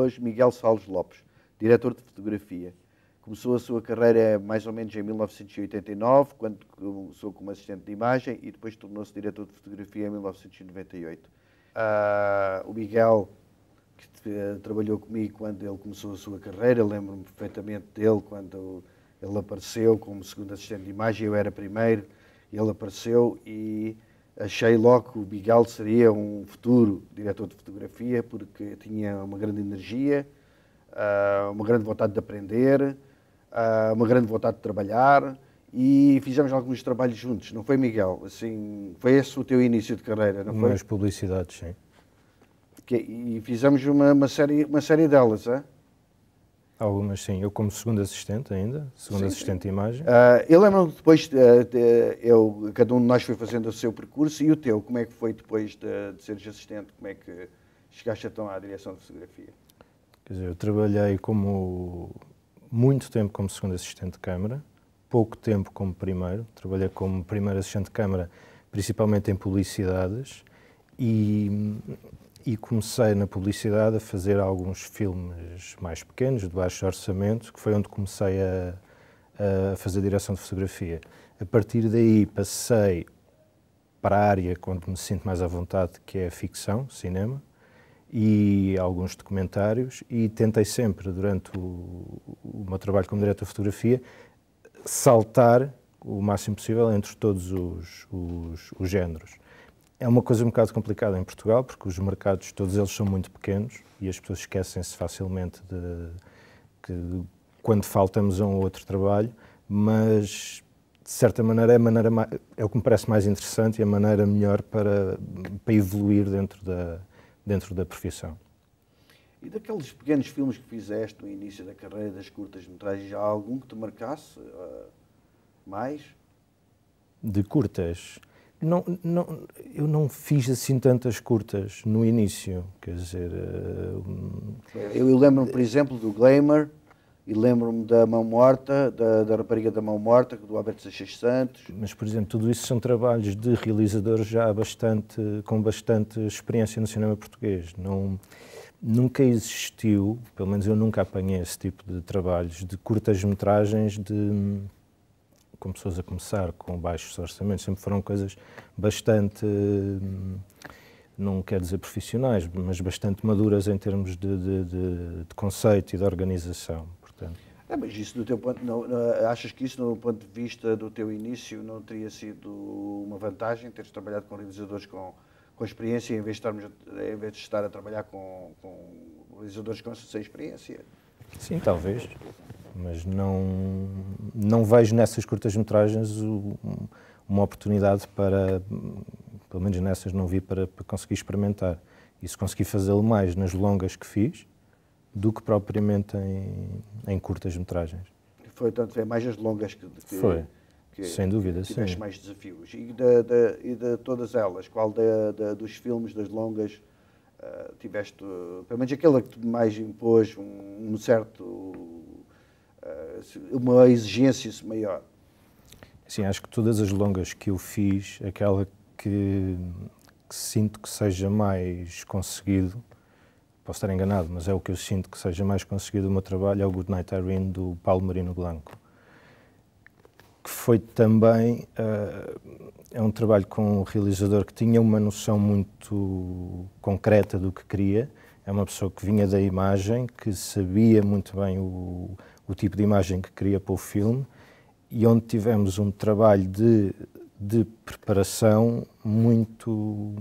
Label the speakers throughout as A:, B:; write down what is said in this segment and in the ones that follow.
A: hoje Miguel Salles Lopes, diretor de fotografia. Começou a sua carreira mais ou menos em 1989, quando começou como assistente de imagem e depois tornou-se diretor de fotografia em 1998. Uh, ah, o Miguel, que uh, trabalhou comigo quando ele começou a sua carreira, lembro-me perfeitamente dele quando ele apareceu como segundo assistente de imagem, eu era primeiro, ele apareceu e Achei logo que o Miguel seria um futuro diretor de fotografia porque tinha uma grande energia, ah, uma grande vontade de aprender, ah, uma grande vontade de trabalhar e fizemos alguns trabalhos juntos. Não foi, Miguel? Assim, foi esse o teu início de carreira, não foi? Nas
B: publicidades, sim.
A: e fizemos uma, uma, série, uma série delas, é?
B: Algumas sim, eu como segundo assistente ainda, segundo sim, assistente
A: sim. de imagem. Uh, eu lembro-me depois, de, ah, de, eu, cada um de nós foi fazendo o seu percurso e o teu, como é que foi depois de, de seres assistente, como é que chegaste então à direção de fotografia?
B: Quer dizer, eu trabalhei como muito tempo como segundo assistente de câmara, pouco tempo como primeiro, trabalhei como primeiro assistente de câmara principalmente em publicidades e e comecei na publicidade a fazer alguns filmes mais pequenos, de baixo orçamento, que foi onde comecei a, a fazer direção de fotografia. A partir daí passei para a área onde me sinto mais à vontade, que é a ficção, cinema, e alguns documentários, e tentei sempre, durante o, o meu trabalho como diretor de fotografia, saltar o máximo possível entre todos os, os, os géneros. É uma coisa um bocado complicada em Portugal, porque os mercados, todos eles são muito pequenos e as pessoas esquecem-se facilmente de que quando faltamos a um outro trabalho, mas de certa maneira é, maneira é o que me parece mais interessante e a maneira melhor para, para evoluir dentro da, dentro da profissão.
A: E daqueles pequenos filmes que fizeste no início da carreira, das curtas-metragens, há algum que te marcasse uh, mais?
B: De curtas? Não, não, eu não fiz assim tantas curtas no início,
A: quer dizer... Eh, eu, eu lembro-me, por exemplo, do Glamour e lembro-me da Mão Morta, da, da Rapariga da Mão Morta, do Alberto Seixas Santos.
B: Mas, por exemplo, tudo isso são trabalhos de realizadores já bastante, com bastante experiência no cinema português. Não, nunca existiu, pelo menos eu nunca apanhei esse tipo de trabalhos, de curtas-metragens de com pessoas a começar com baixos orçamentos, sempre foram coisas bastante, hum, não quero dizer profissionais, mas bastante maduras em termos de, de, de, de conceito e de organização. Portanto.
A: É, mas isso do teu ponto, não, não, achas que isso, do ponto de vista do teu início, não teria sido uma vantagem teres trabalhado com realizadores com, com experiência em vez, de estarmos, em vez de estar a trabalhar com, com realizadores com, sem experiência?
B: Sim, talvez mas não, não vejo nessas curtas-metragens uma oportunidade para, pelo menos nessas não vi, para, para conseguir experimentar. E se consegui fazê-lo mais nas longas que fiz do que propriamente em, em curtas-metragens.
A: Foi, tanto é mais nas longas que, que Foi. Que, Sem dúvida, que sim. mais desafios. E de, de, e de todas elas, qual de, de, dos filmes, das longas, uh, tiveste, pelo menos aquela que mais impôs um, um certo eh, uma exigência maior.
B: Sim, acho que todas as longas que eu fiz, aquela que, que sinto que seja mais conseguido, posso estar enganado, mas é o que eu sinto que seja mais conseguido o meu trabalho, é o Good Night Irene do Paulo Marino Blanco. Que foi também. Uh, é um trabalho com um realizador que tinha uma noção muito concreta do que queria. É uma pessoa que vinha da imagem, que sabia muito bem o, o tipo de imagem que queria para o filme e onde tivemos um trabalho de, de preparação muito.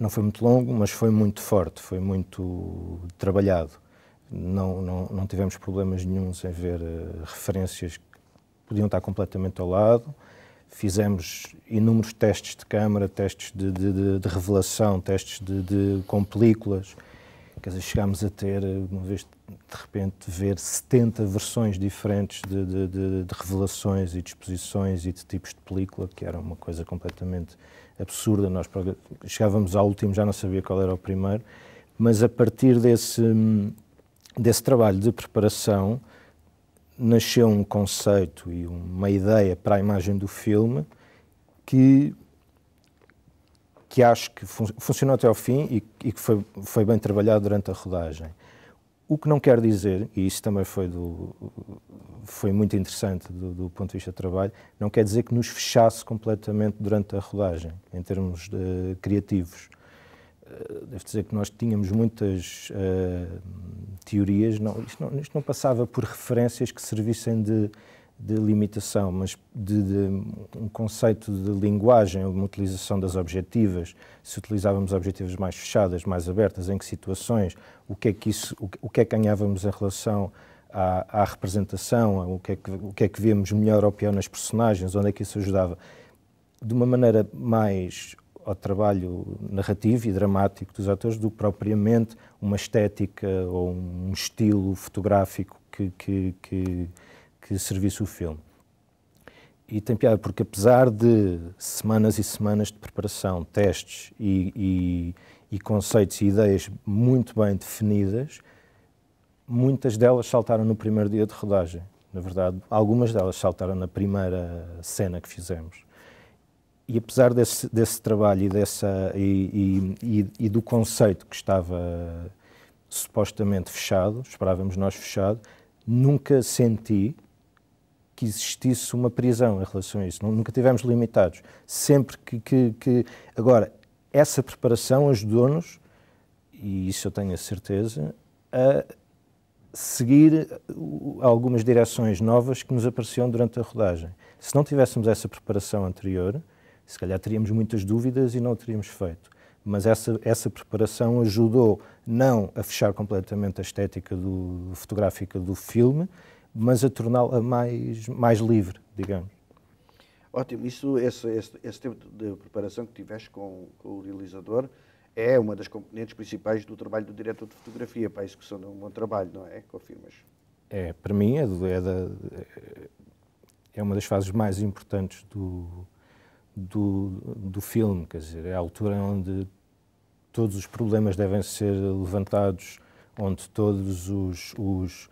B: não foi muito longo, mas foi muito forte, foi muito trabalhado. Não, não, não tivemos problemas nenhums em ver uh, referências que podiam estar completamente ao lado. Fizemos inúmeros testes de câmara, testes de, de, de revelação, testes de, com películas Quer dizer, chegámos a ter, uma vez de repente, ver 70 versões diferentes de, de, de, de revelações e disposições e de tipos de película, que era uma coisa completamente absurda. Nós chegávamos ao último, já não sabia qual era o primeiro, mas a partir desse, desse trabalho de preparação nasceu um conceito e uma ideia para a imagem do filme que que acho que fun funcionou até ao fim e, e que foi, foi, bem trabalhado durante a rodagem. O que não quer dizer, e isso também foi, do, foi muito interessante do, do, ponto de vista do trabalho, não quer dizer que nos fechasse completamente durante a rodagem, em termos de, criativos. Eh, devo dizer que nós tínhamos muitas uh, teorias, não, isto, não, isto, não, passava por referências que servissem de de limitação, mas de, de, um conceito de linguagem, uma utilização das objetivas, se utilizávamos objetivas mais fechadas, mais abertas, em que situações, o que é que, isso, o, que, é que ganhávamos em relação à, à representação, o que, é que, o que é que víamos melhor ou pior nas personagens, onde é que isso ajudava. De uma maneira mais ao trabalho narrativo e dramático dos atores do que propriamente uma estética ou um estilo fotográfico que, que, que que servisse o filme. E tem piada porque, apesar de semanas e semanas de preparação, testes e, e, e conceitos e ideias muito bem definidas, muitas delas saltaram no primeiro dia de rodagem. Na verdade, algumas delas saltaram na primeira cena que fizemos. E apesar desse, desse trabalho e, dessa, e, e, e, do conceito que estava supostamente fechado, esperávamos nós fechado, nunca senti que existisse uma prisão em relação a isso. Nunca tivemos limitados. Sempre que. que, que... Agora, essa preparação ajudou-nos, e isso eu tenho a certeza, a seguir algumas direções novas que nos apareciam durante a rodagem. Se não tivéssemos essa preparação anterior, se calhar teríamos muitas dúvidas e não o teríamos feito. Mas essa, essa preparação ajudou não a fechar completamente a estética do, fotográfica do filme, mas a torná-la mais, mais livre, digamos.
A: Ótimo, isso, esse, esse, esse tempo de preparação que tiveste com, com, o realizador é uma das componentes principais do trabalho do diretor de fotografia para a execução de um bom trabalho, não é? Confirmas?
B: É, para mim é, é, da, é uma das fases mais importantes do, do, do filme, quer dizer, é a altura onde todos os problemas devem ser levantados, onde todos os, os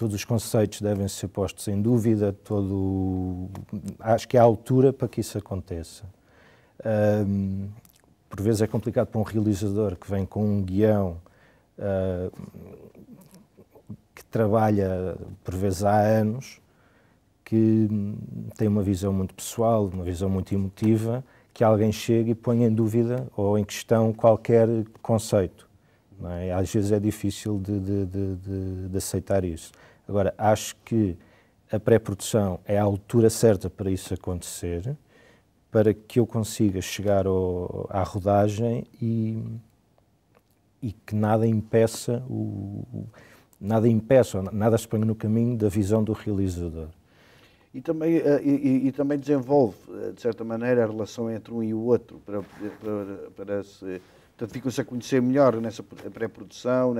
B: todos os conceitos devem ser postos em dúvida, todo, acho que há altura para que isso aconteça. Um, por vezes é complicado para um realizador que vem com um guião uh, que trabalha por vezes há anos, que tem uma visão muito pessoal, uma visão muito emotiva, que alguém chegue e ponha em dúvida ou em questão qualquer conceito. É? Às vezes é difícil de, de, de, de aceitar isso. Agora, acho que a pré-produção é a altura certa para isso acontecer, para que eu consiga chegar ao, à rodagem e, e que nada impeça o, o nada impeça, nada se ponha no caminho da visão do realizador.
A: E também, eh, e, e, também desenvolve, eh, de certa maneira, a relação entre um e o outro, para, para, para se, portanto, ficam-se a conhecer melhor nessa pré-produção,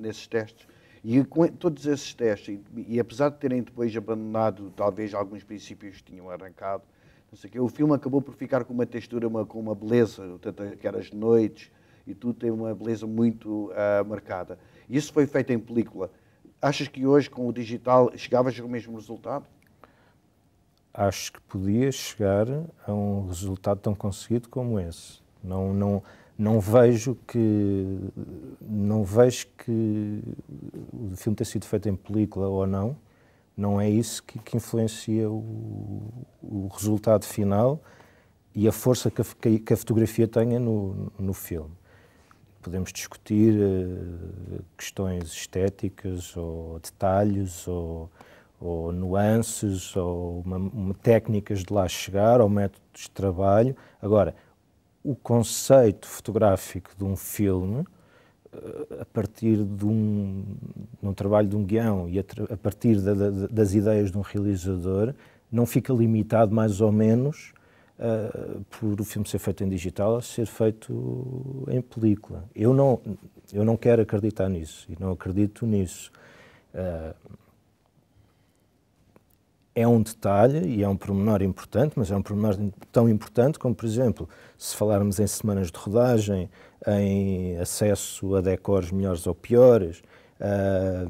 A: nesses testes e com todos esses testes, e, e apesar de terem depois abandonado talvez alguns princípios que tinham arrancado, não sei o quê, o filme acabou por ficar com uma textura, uma, com uma beleza, tanto que as noites e tudo tem uma beleza muito uh, marcada. Isso foi feito em película. Achas que hoje, com o digital, chegavas ao mesmo resultado?
B: Acho que podia chegar a um resultado tão conseguido como esse. Não, não, não vejo que não vejo que o filme tenha sido feito em película ou não não é isso que, que influencia o, o, resultado final e a força que a, que a fotografia tenha no, no filme podemos discutir uh, questões estéticas ou detalhes ou, ou nuances ou uma, uma técnicas de lá chegar ou métodos de trabalho agora o conceito fotográfico de um filme eh, a partir de um, de um trabalho de um guião e a, a partir das ideias de um realizador, não fica limitado mais ou menos uh, por o filme ser feito em digital a ser feito em película. Eu não, eu não quero acreditar nisso e não acredito nisso. Uh, é um detalhe e é um pormenor importante, mas é um pormenor tão importante como, por exemplo, se falarmos em semanas de rodagem, em acesso a decores melhores ou piores, ah,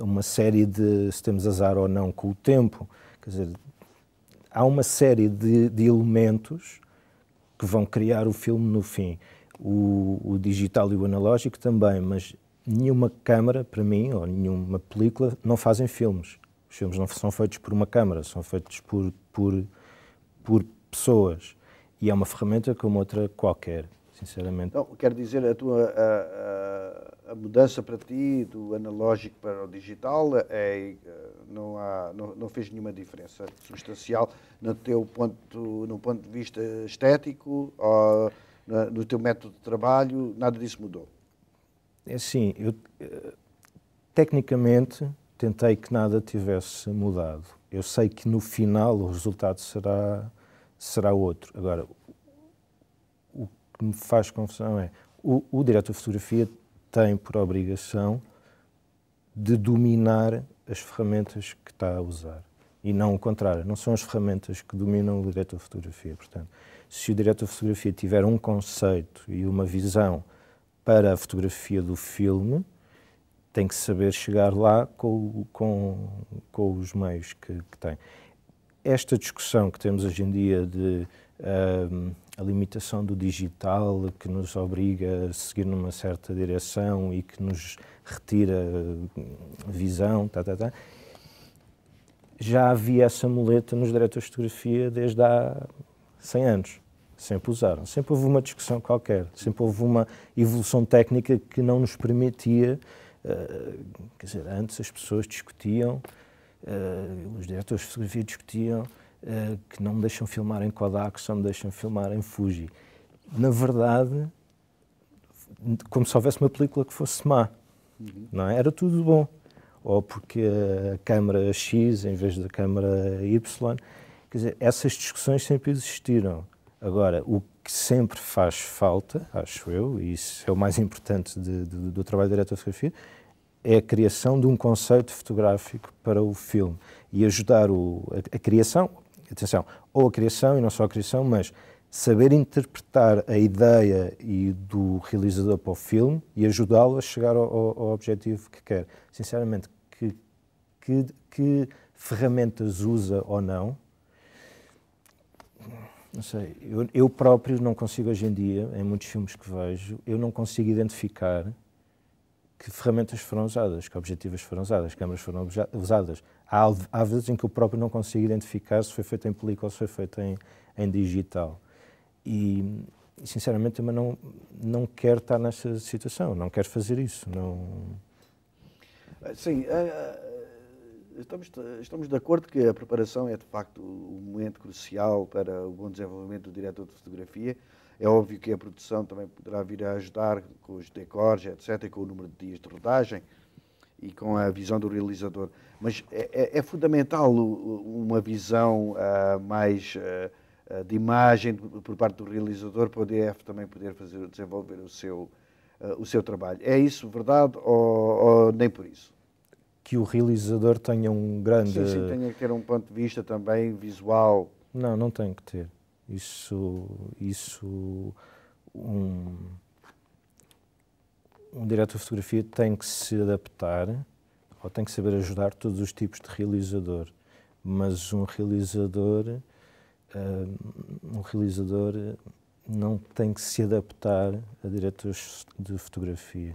B: uma série de se temos azar ou não com o tempo, quer dizer, há uma série de, de elementos que vão criar o filme no fim. O, o digital e o analógico também, mas nenhuma câmara, para mim, ou nenhuma película, não fazem filmes os filmes não são feitos por uma câmara, são feitos por, por, por pessoas. E é uma ferramenta como outra qualquer, sinceramente.
A: Então, quero dizer, a tua a, a, a, mudança para ti do analógico para o digital é, não, há, não, não fez nenhuma diferença substancial no teu ponto, no ponto de vista estético ou no teu método de trabalho, nada disso mudou?
B: É sim, eu, eh, tecnicamente tentei que nada tivesse mudado. Eu sei que no final o resultado será, será outro. Agora, o que me faz confusão é o, o diretor de fotografia tem por obrigação de dominar as ferramentas que está a usar e não o contrário. Não são as ferramentas que dominam o diretor de fotografia. Portanto, se o diretor de fotografia tiver um conceito e uma visão para a fotografia do filme, tem que saber chegar lá com, com, com os meios que, que, tem. Esta discussão que temos hoje em dia de um, a limitação do digital que nos obriga a seguir numa certa direção e que nos retira hum, visão, tá, tá, tá. já havia essa muleta nos direitos de fotografia desde há 100 anos. Sempre usaram. Sempre houve uma discussão qualquer. Sempre houve uma evolução técnica que não nos permitia ah, quer dizer, antes as pessoas discutiam, ah, os diretores de fotografia discutiam ah, que não me deixam filmar em Kodak, só me deixam filmar em Fuji. Na verdade, como se houvesse uma película que fosse má, uhum. não é? Era tudo bom. Ou porque a câmara X em vez da câmara Y. Quer dizer, essas discussões sempre existiram. Agora, o que sempre faz falta, acho eu, e isso é o mais importante de, de, do trabalho de diretor de fotografia, é a criação de um conceito fotográfico para o filme e ajudar o, a, a, criação, atenção, ou a criação e não só a criação, mas saber interpretar a ideia e do realizador para o filme e ajudá-lo a chegar ao, ao, objetivo que quer. Sinceramente, que, que, que ferramentas usa ou não, não sei, eu, eu, próprio não consigo hoje em dia, em muitos filmes que vejo, eu não consigo identificar que ferramentas foram usadas, que objetivos foram usadas, que câmaras foram usadas. Há, há vezes em que eu próprio não consigo identificar se foi feito em película ou se foi feito em, em digital. E, sinceramente, eu não, não quero estar nessa situação, não quero fazer
A: isso. Não... Sim, eh, eh, estamos, estamos de acordo que a preparação é, de facto, o momento crucial para o bom desenvolvimento do diretor de fotografia é óbvio que a produção também poderá vir a ajudar com os decors, etc., com o número de dias de rodagem e com a visão do realizador. Mas é, é, é fundamental uma visão uh, mais uh, de imagem por parte do realizador para o DF também poder fazer, desenvolver o seu, uh, o seu trabalho. É isso verdade ou, ou, nem por isso? Que o
B: realizador tenha um grande. Sim, sim,
A: tenha que ter um ponto de vista também visual.
B: Não, não tem que ter. Isso, isso um, um diretor de fotografia tem que se adaptar ou tem que saber ajudar todos os tipos de realizador. Mas um realizador, hum, um realizador não tem que se adaptar a diretores de fotografia.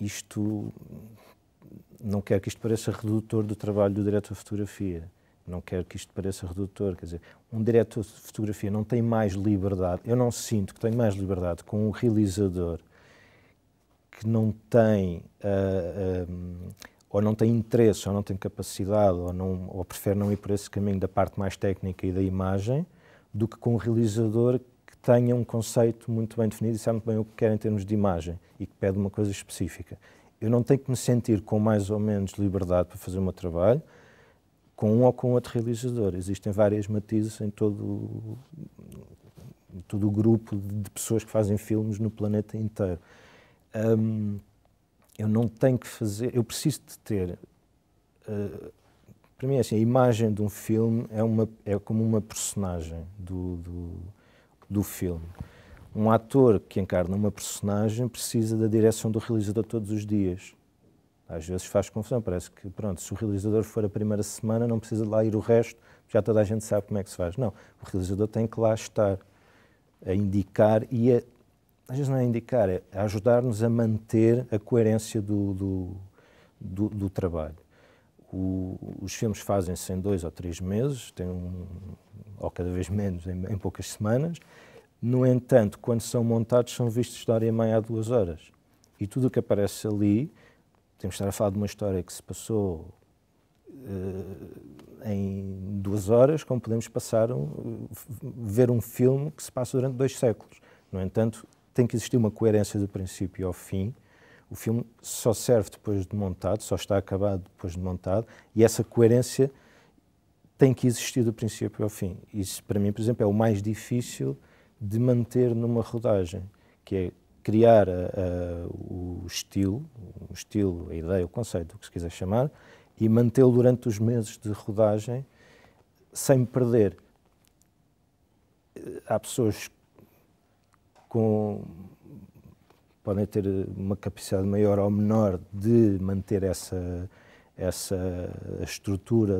B: Isto não quero que isto pareça redutor do trabalho do diretor de fotografia não quero que isto pareça redutor, quer dizer, um diretor de fotografia não tem mais liberdade, eu não sinto que tenho mais liberdade com um realizador que não tem uh, ah, um, ah, ou não tem interesse, ou não tem capacidade, ou, não, ou prefere não ir por esse caminho da parte mais técnica e da imagem, do que com um realizador que tenha um conceito muito bem definido e sabe muito bem o que quer em termos de imagem e que pede uma coisa específica. Eu não tenho que me sentir com mais ou menos liberdade para fazer o meu trabalho, com um ou com outro realizador. Existem várias matizes em todo, em todo o grupo de pessoas que fazem filmes no planeta inteiro. Um, eu não tenho que fazer, eu preciso de ter. Uh, para mim, assim, a imagem de um filme é, uma, é como uma personagem do, do, do filme um ator que encarna uma personagem precisa da direção do realizador todos os dias às vezes faz confusão. Parece que, pronto, se o realizador for a primeira semana, não precisa de lá ir o resto, já toda a gente sabe como é que se faz. Não, o realizador tem que lá estar a indicar e a, às vezes não é indicar, é ajudar-nos a manter a coerência do, do, do, do trabalho. O, os filmes fazem-se em dois ou três meses, tem um, ou cada vez menos, em, em poucas semanas. No entanto, quando são montados, são vistos de hora e meia a duas horas. E tudo o que aparece ali podemos estar a falar de uma história que se passou uh, em duas horas, como podemos passar um, ver um filme que se passa durante dois séculos. No entanto, tem que existir uma coerência do princípio ao fim. O filme só serve depois de montado, só está acabado depois de montado, e essa coerência tem que existir do princípio ao fim. Isso, para mim, por exemplo, é o mais difícil de manter numa rodagem, que é criar uh, o estilo, o estilo, a ideia, o conceito, o que se quiser chamar, e mantê-lo durante os meses de rodagem sem perder. Eh, há pessoas com podem ter uma capacidade maior ou menor de manter essa essa estrutura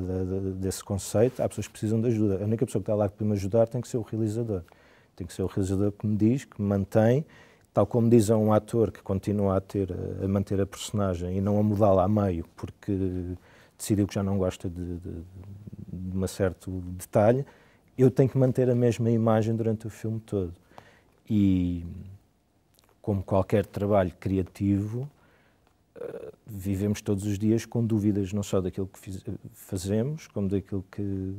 B: desse conceito, há pessoas que precisam de ajuda. A única pessoa que está lá para me ajudar tem que ser o realizador. Tem que ser o realizador que me diz, que me mantém, tal como diz a um ator que continua a, ter, a manter a personagem e não a mudá-la a meio porque decidiu que já não gosta de, de, de um certo detalhe, eu tenho que manter a mesma imagem durante o filme todo. E, como qualquer trabalho criativo, eh, vivemos todos os dias com dúvidas, não só daquilo que fazemos, como daquilo que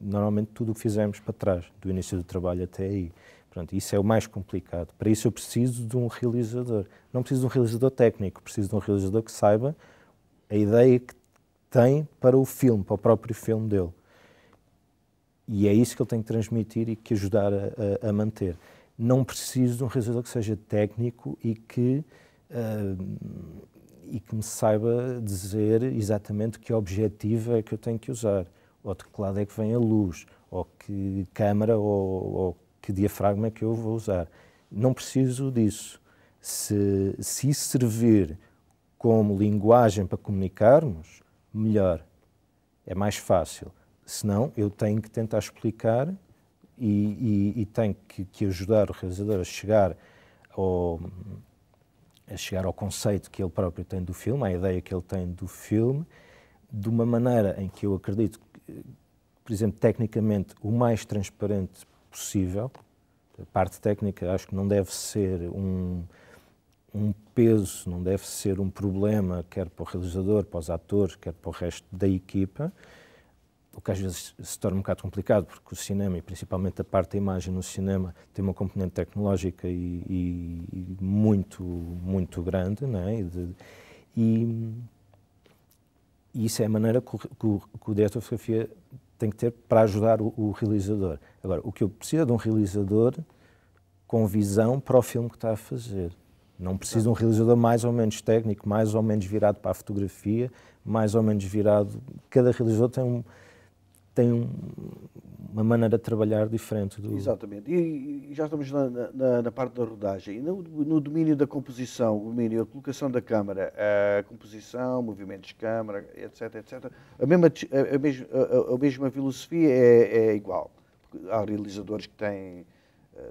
B: normalmente tudo o que fizemos para trás, do início do trabalho até aí. Pronto, isso é o mais complicado. Para isso eu preciso de um realizador. Não preciso de um realizador técnico, preciso de um realizador que saiba a ideia que tem para o filme, para o próprio filme dele. E é isso que ele tem que transmitir e que ajudar a, a, a manter. Não preciso de um realizador que seja técnico e que, uh, e que me saiba dizer exatamente que objetivo é que eu tenho que usar, ou de que lado é que vem a luz, ou que câmara ou, ou que diafragma é que eu vou usar. Não preciso disso. Se, se isso servir como linguagem para comunicarmos, melhor. É mais fácil. Senão, eu tenho que tentar explicar e, e, e tenho que, que, ajudar o realizador a chegar ao, a chegar ao conceito que ele próprio tem do filme, à ideia que ele tem do filme, de uma maneira em que eu acredito, por exemplo, tecnicamente, o mais transparente possível. A parte técnica acho que não deve ser um, um peso, não deve ser um problema, quer para o realizador, para os atores, quer para o resto da equipa, o que às vezes se torna um bocado complicado, porque o cinema, e principalmente a parte da imagem no cinema, tem uma componente tecnológica e, e, e muito, muito grande, não é? E, de, e, isso é a maneira que o, que o diretor de fotografia tem que ter para ajudar o, o realizador. Agora, o que eu preciso é de um realizador com visão para o filme que está a fazer. Não preciso de um realizador mais ou menos técnico, mais ou menos virado para a fotografia, mais ou menos virado. Cada realizador tem um, tem um, uma maneira de trabalhar diferente. Do...
A: Exatamente. E, e já estamos na, na, na, parte da rodagem. No, no domínio da composição, o domínio, da colocação da câmara, a composição, movimentos de câmara, etc, etc. A mesma, a, a mesma, a, a mesma filosofia é, é, igual. Há realizadores que têm eh,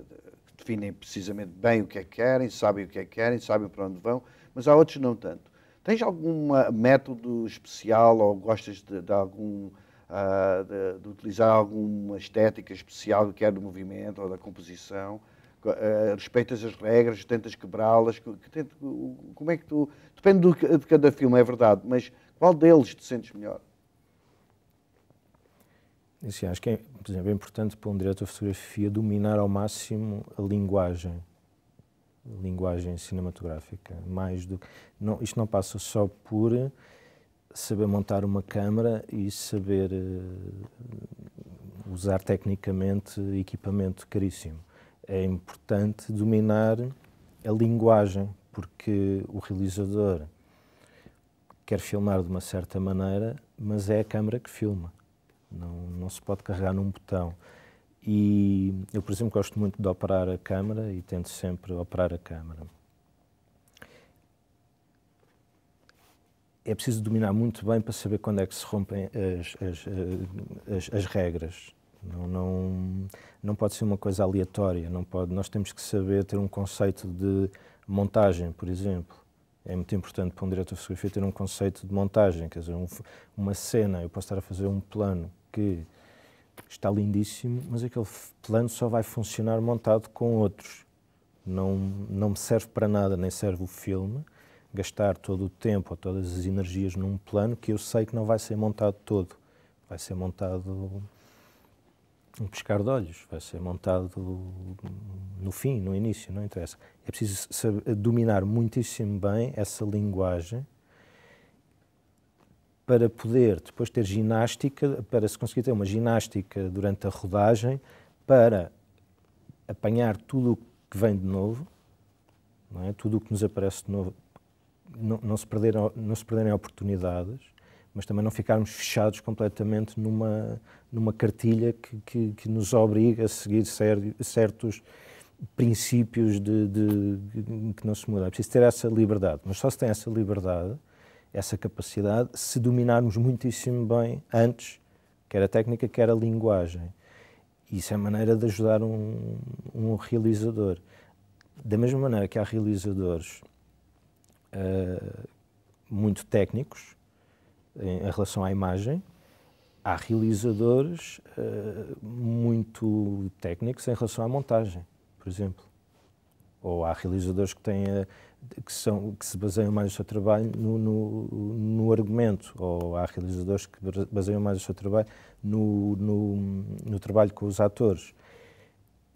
A: que definem precisamente bem o que é que querem, sabem o que é que querem, sabem para onde vão, mas há outros não tanto. Tens algum eh, método especial ou gostas de, de algum ah, de, de, utilizar alguma estética especial, quer é do movimento ou da composição. Uh, respeitas as regras, tentas quebrá-las. Que, que, como é que tu. Depende do, de cada filme, é verdade, mas qual deles te sentes melhor?
B: Assim, acho que é, por exemplo, é importante para um diretor de fotografia dominar ao máximo a linguagem, a linguagem cinematográfica, mais do não, isto não passa só por saber montar uma câmara e saber uh, usar tecnicamente equipamento caríssimo. É importante dominar a linguagem, porque o realizador quer filmar de uma certa maneira, mas é a câmara que filma. Não, não se pode carregar num botão. E eu, por exemplo, gosto muito de operar a câmara e tento sempre operar a câmara. é preciso dominar muito bem para saber quando é que se rompem as, as, eh, as, as regras. Não, não, não pode ser uma coisa aleatória, não pode. Nós temos que saber ter um conceito de montagem, por exemplo. É muito importante para um diretor de fotografia ter um conceito de montagem, quer dizer, um, uma cena, eu posso estar a fazer um plano que está lindíssimo, mas aquele plano só vai funcionar montado com outros. Não, não me serve para nada, nem serve o filme, gastar todo o tempo ou todas as energias num plano que eu sei que não vai ser montado todo. Vai ser montado um pescar de olhos, vai ser montado no fim, no início, não interessa. É preciso saber, eh, dominar muitíssimo bem essa linguagem para poder depois ter ginástica, para se conseguir ter uma ginástica durante a rodagem, para apanhar tudo o que vem de novo, é? tudo o que nos aparece de novo, não, não, se perder, não se perderem oportunidades, mas também não ficarmos fechados completamente numa, numa cartilha que, que, que nos obriga a seguir certos princípios de, de, que não se mudam. É preciso ter essa liberdade, mas só se tem essa liberdade, essa capacidade, se dominarmos muitíssimo bem antes, quer a técnica, quer a linguagem. Isso é a maneira de ajudar um, um realizador. Da mesma maneira que há realizadores uh, muito técnicos em, em, relação à imagem, há realizadores uh, muito técnicos em relação à montagem, por exemplo. Ou há realizadores que, têm a, eh, que, são, que se baseiam mais o seu trabalho no, no, no argumento, ou há realizadores que baseiam mais o seu trabalho no, no, no trabalho com os atores.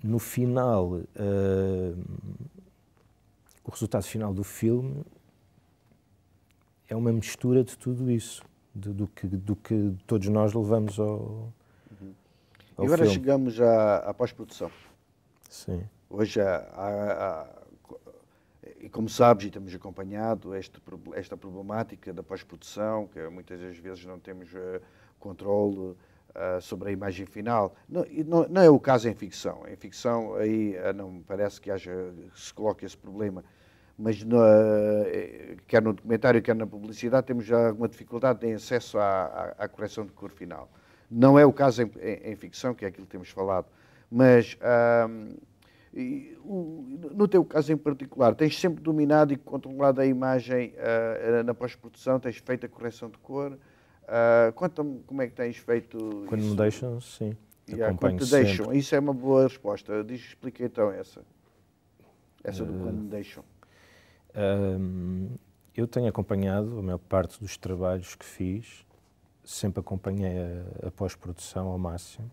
B: No final, uh, o resultado final do filme é uma mistura de tudo isso, de, do, que, do que todos nós levamos ao, uhum. ao e agora filme.
A: chegamos à, à pós-produção. Sim. Hoje, há, e como sabes, e temos acompanhado este, esta problemática da pós-produção, que muitas das vezes não temos uh, controle uh, sobre a imagem final. Não, não, não, é o caso em ficção. Em ficção, aí uh, não parece que haja, se coloque esse problema mas eh, eh, quer no documentário, quer na publicidade, temos já alguma dificuldade em acesso à, à, à correção de cor final. Não é o caso em, em, em, ficção, que é aquilo que temos falado, mas no teu caso em particular, tens sempre dominado e controlado a imagem uh, na pós-produção, tens feito a correção de cor. Uh, Conta-me como é que tens feito Quando isso. me deixam, sim. Yeah, quando te sempre. deixam, isso é uma boa resposta. Diz, explica então essa. Essa uh... do quando me deixam.
B: Um, eu tenho acompanhado a maior parte dos trabalhos que fiz, sempre acompanhei a, a pós-produção ao máximo.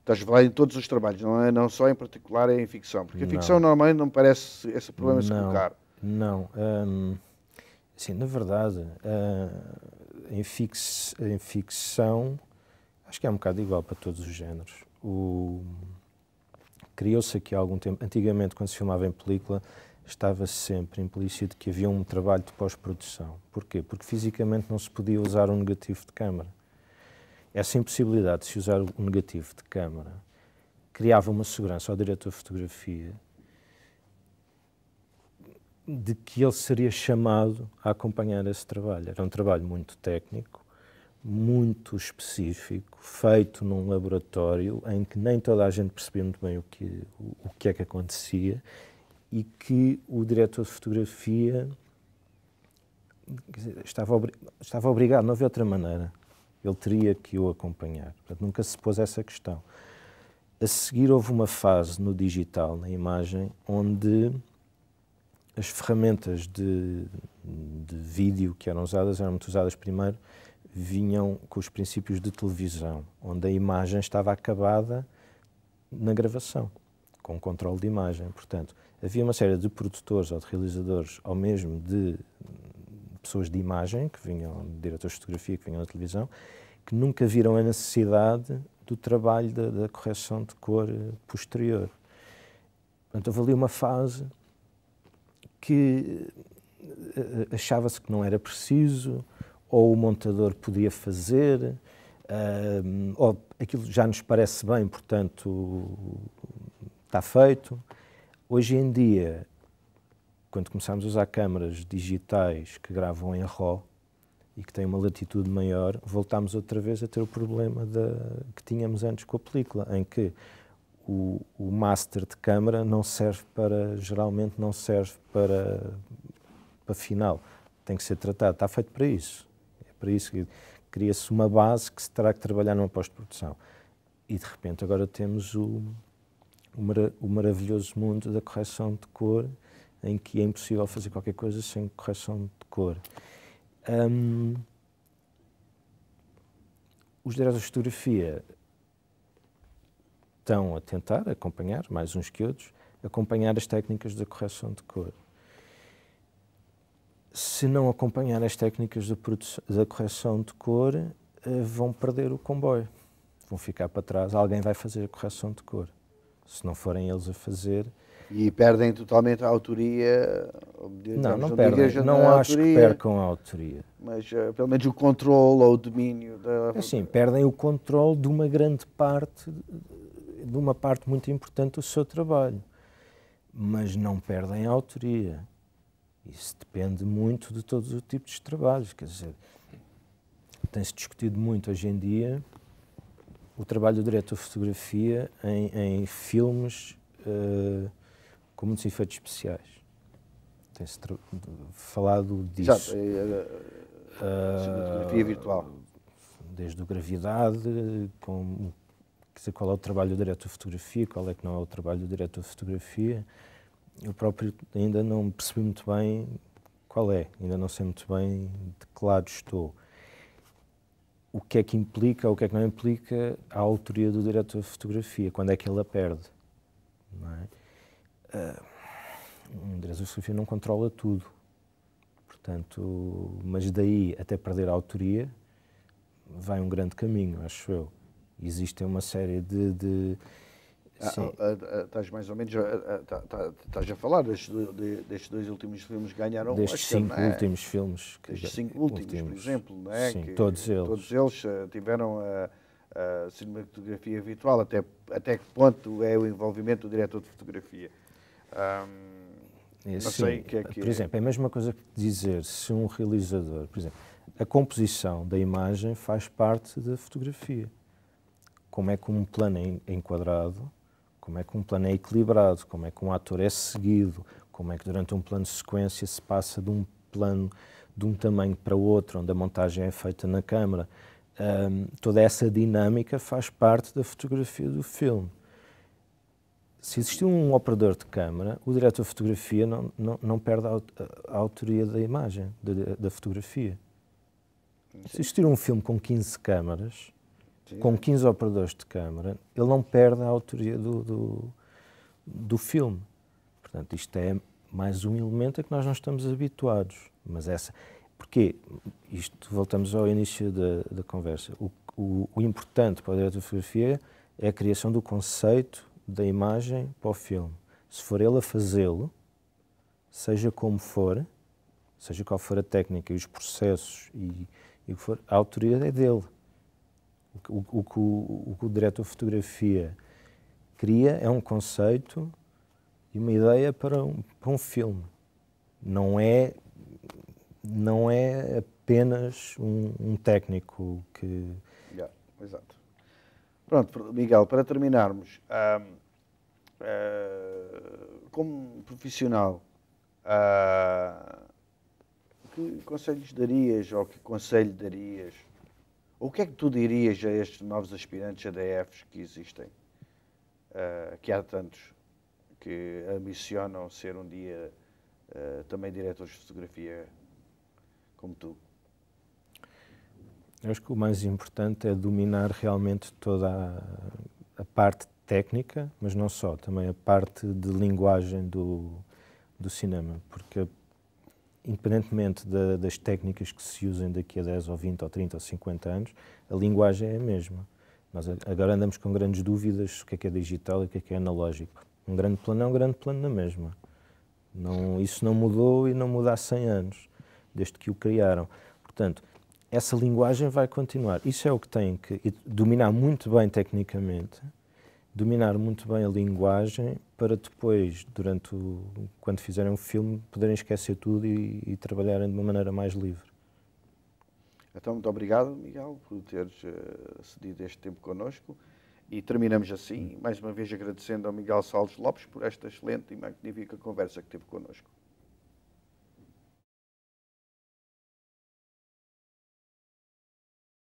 A: Estás a falar em todos os trabalhos, não é não só em particular é em ficção, porque não. a ficção normalmente não parece esse problema não, se colocar.
B: Não, um, assim, na verdade, uh, em, fix, em ficção acho que é um bocado igual para todos os géneros. Criou-se aqui há algum tempo, antigamente quando se filmava em película, estava sempre implícito que havia um trabalho de pós-produção. Porquê? Porque fisicamente não se podia usar um negativo de câmara. Essa impossibilidade de se usar um negativo de câmara criava uma segurança ao diretor de fotografia de que ele seria chamado a acompanhar esse trabalho. Era um trabalho muito técnico, muito específico, feito num laboratório em que nem toda a gente percebia muito bem o que, o, o que é que acontecia e que o diretor de fotografia dizer, estava, estava obrigado, não havia outra maneira. Ele teria que o acompanhar. Portanto, nunca se pôs essa questão. A seguir houve uma fase no digital, na imagem, onde as ferramentas de, de vídeo que eram usadas, eram muito usadas primeiro, vinham com os princípios de televisão, onde a imagem estava acabada na gravação, com controle de imagem. Portanto, havia uma série de produtores ou de realizadores, ou mesmo de pessoas de imagem, que vinham, diretores de fotografia, que vinham da televisão, que nunca viram a necessidade do trabalho da, da correção de cor eh, posterior. Portanto, houve ali uma fase que eh, eh, achava-se que não era preciso, ou o montador podia fazer, ehm, ou aquilo já nos parece bem, portanto está feito. Hoje em dia, quando começámos a usar câmaras digitais que gravam em RAW e que têm uma latitude maior, voltámos outra vez a ter o problema que tínhamos antes com a película, em que o, o master de câmara não serve para, geralmente não serve para, para final, tem que ser tratado, está feito para isso. É para isso que cria-se uma base que se terá que trabalhar numa pós-produção. E de repente agora temos o, o, o maravilhoso mundo da correção de cor, em que é impossível fazer qualquer coisa sem correção de cor. Um, os diretores de fotografia estão a tentar acompanhar, mais uns que outros, acompanhar as técnicas da correção de cor. Se não acompanhar as técnicas da correção de cor, eh, vão perder o comboio, vão ficar para trás, alguém vai fazer a correção de cor se não
A: forem eles a fazer. E perdem totalmente a autoria? não, não, perdem. Não acho autoria, que percam a autoria. Mas uh, pelo menos o controle ou o domínio da. É
B: sim perdem o controle de uma grande parte, de uma parte muito importante do seu trabalho. Mas não perdem a autoria. Isso depende muito de todos os tipos de trabalhos. Quer dizer, tem-se discutido muito hoje em dia o trabalho do diretor de fotografia em, em filmes uh, com muitos efeitos especiais. Tem-se falado disso. Exato.
A: uh, fotografia virtual.
B: Desde o Gravidade, com, quer dizer, qual é o trabalho do diretor de fotografia, qual é que não é o trabalho do diretor de fotografia. Eu próprio ainda não percebi muito bem qual é, ainda não sei muito bem de que lado estou o que é que implica ou o que é que não implica a autoria do diretor de fotografia, quando é que ele a perde. É? Uh, um diretor de fotografia não controla tudo. Portanto, mas daí até perder a autoria vai um grande caminho, acho eu. Existem uma série de, de ah, ah,
A: ah, estás mais ou menos tá, tá, estás a falar destes, dois últimos filmes que ganharam Destes cinco é? últimos filmes. Destes cinco últimos, por exemplo. Não é? Sim, todos eles. Todos eles eh, tiveram a cinematografia virtual, até, até que ponto é o envolvimento do diretor de fotografia. É não assim, sei que é que... Por é. exemplo,
B: é a mesma coisa que dizer se um realizador, por exemplo, a composição da imagem faz parte da fotografia. Como é que um plano é enquadrado como é que um plano é equilibrado, como é que um ator é seguido, como é que durante um plano de sequência se passa de um plano de um tamanho para outro, onde a montagem é feita na câmara. Um, toda essa dinâmica faz parte da fotografia do filme. Se existir um operador de câmara, o diretor de fotografia não, não, não perde a, autoria da imagem, da, da fotografia. Se existir um filme com 15 câmaras, com 15 operadores de câmara, ele não perde a autoria do, do, do filme. Portanto, isto é mais um elemento a que nós não estamos habituados. Mas essa. Porquê? Isto, voltamos ao início da, da conversa. O, o, o, importante para o diretor de fotografia é a criação do conceito da imagem para o filme. Se for ele a fazê-lo, seja como for, seja qual for a técnica e os processos e, e o que for, a autoria é dele. O, o, o, o que o diretor de fotografia cria é um conceito e uma ideia para um, para um filme. Não é, não é apenas um, um técnico que.
A: Yeah, exato. Pronto, Miguel, para terminarmos, uh, uh, como profissional, uh, que conselhos darias ou que conselho darias o que é que tu dirias a estes novos aspirantes ADFs que existem, uh, que há tantos, que ambicionam ser um dia uh, também diretores de fotografia como tu?
B: Eu acho que o mais importante é dominar realmente toda a, a parte técnica, mas não só, também a parte de linguagem do, do cinema, porque a independentemente da, das técnicas que se usem daqui a 10 ou 20 ou 30 ou 50 anos, a linguagem é a mesma. Nós agora andamos com grandes dúvidas o que é, que é digital e o que é, que é analógico. Um grande plano é um grande plano na mesma. Não, isso não mudou e não muda há 100 anos, desde que o criaram. Portanto, essa linguagem vai continuar. Isso é o que tem que dominar muito bem tecnicamente dominar muito bem a linguagem para depois, durante o, quando fizerem um filme, poderem esquecer tudo e, e, trabalharem de uma maneira mais livre.
A: Então, muito obrigado, Miguel, por teres uh, cedido este tempo connosco. E terminamos assim, mais uma vez agradecendo ao Miguel Salles Lopes por esta excelente e magnífica conversa que teve connosco.